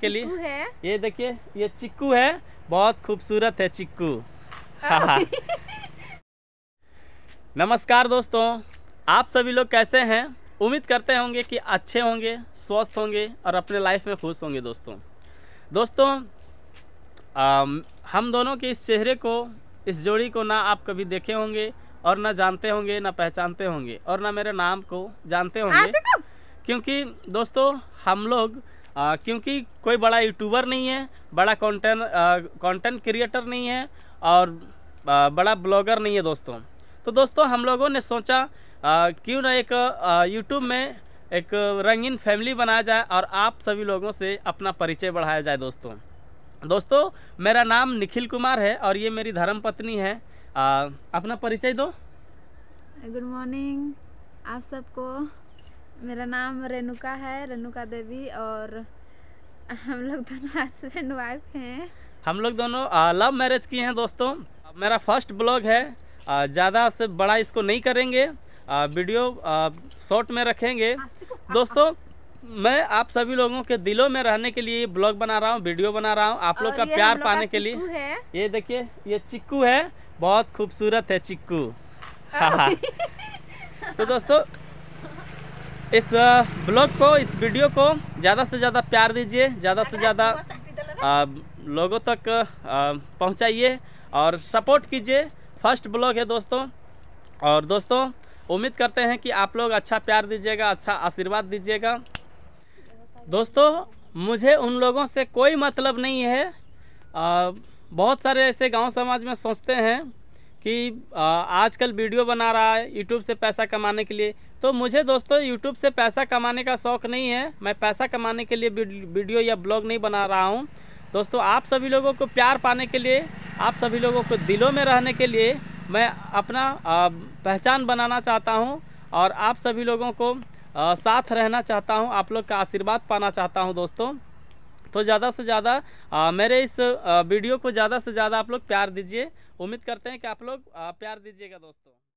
के लिए है। ये देखिए ये चिक्कू है बहुत खूबसूरत है चिक्कू हाँ। नमस्कार दोस्तों आप सभी लोग कैसे हैं उम्मीद करते होंगे कि अच्छे होंगे स्वस्थ होंगे और अपने लाइफ में खुश होंगे दोस्तों दोस्तों आ, हम दोनों के इस चेहरे को इस जोड़ी को ना आप कभी देखे होंगे और ना जानते होंगे ना पहचानते होंगे और ना मेरे नाम को जानते होंगे हाँ, क्योंकि दोस्तों हम लोग आ, क्योंकि कोई बड़ा यूट्यूबर नहीं है बड़ा कंटेंट कंटेंट क्रिएटर नहीं है और आ, बड़ा ब्लॉगर नहीं है दोस्तों तो दोस्तों हम लोगों ने सोचा क्यों ना एक यूट्यूब में एक रंगीन फैमिली बनाया जाए और आप सभी लोगों से अपना परिचय बढ़ाया जाए दोस्तों दोस्तों मेरा नाम निखिल कुमार है और ये मेरी धर्म पत्नी है आ, अपना परिचय दो गुड मॉर्निंग आप सबको मेरा नाम रेणुका है रेणुका देवी और हम लोग दोनों हस्बैंड वाइफ हैं हम लोग दोनों लव मैरिज किए हैं दोस्तों मेरा फर्स्ट ब्लॉग है ज़्यादा से बड़ा इसको नहीं करेंगे आ, वीडियो शॉर्ट में रखेंगे दोस्तों मैं आप सभी लोगों के दिलों में रहने के लिए ब्लॉग बना रहा हूँ वीडियो बना रहा हूँ आप लोग का प्यार लो पाने के लिए ये देखिए ये चिक्कू है बहुत खूबसूरत है चिक्कू हाँ तो दोस्तों इस ब्लॉग को इस वीडियो को ज़्यादा से ज़्यादा प्यार दीजिए ज़्यादा से ज़्यादा लोगों तक पहुँचाइए और सपोर्ट कीजिए फर्स्ट ब्लॉग है दोस्तों और दोस्तों उम्मीद करते हैं कि आप लोग अच्छा प्यार दीजिएगा अच्छा आशीर्वाद दीजिएगा दोस्तों मुझे उन लोगों से कोई मतलब नहीं है आ, बहुत सारे ऐसे गांव समाज में सोचते हैं कि आजकल वीडियो बना रहा है यूट्यूब से पैसा कमाने के लिए तो मुझे दोस्तों यूट्यूब से पैसा कमाने का शौक़ नहीं है मैं पैसा कमाने के लिए वीडियो या ब्लॉग नहीं बना रहा हूँ दोस्तों आप सभी लोगों को प्यार पाने के लिए आप सभी लोगों को दिलों में रहने के लिए मैं अपना पहचान बनाना चाहता हूँ और आप सभी लोगों को साथ रहना चाहता हूँ आप लोग का आशीर्वाद पाना चाहता हूँ दोस्तों तो ज़्यादा से ज़्यादा मेरे इस वीडियो को ज़्यादा से ज़्यादा आप लोग प्यार दीजिए उम्मीद करते हैं कि आप लोग प्यार दीजिएगा दोस्तों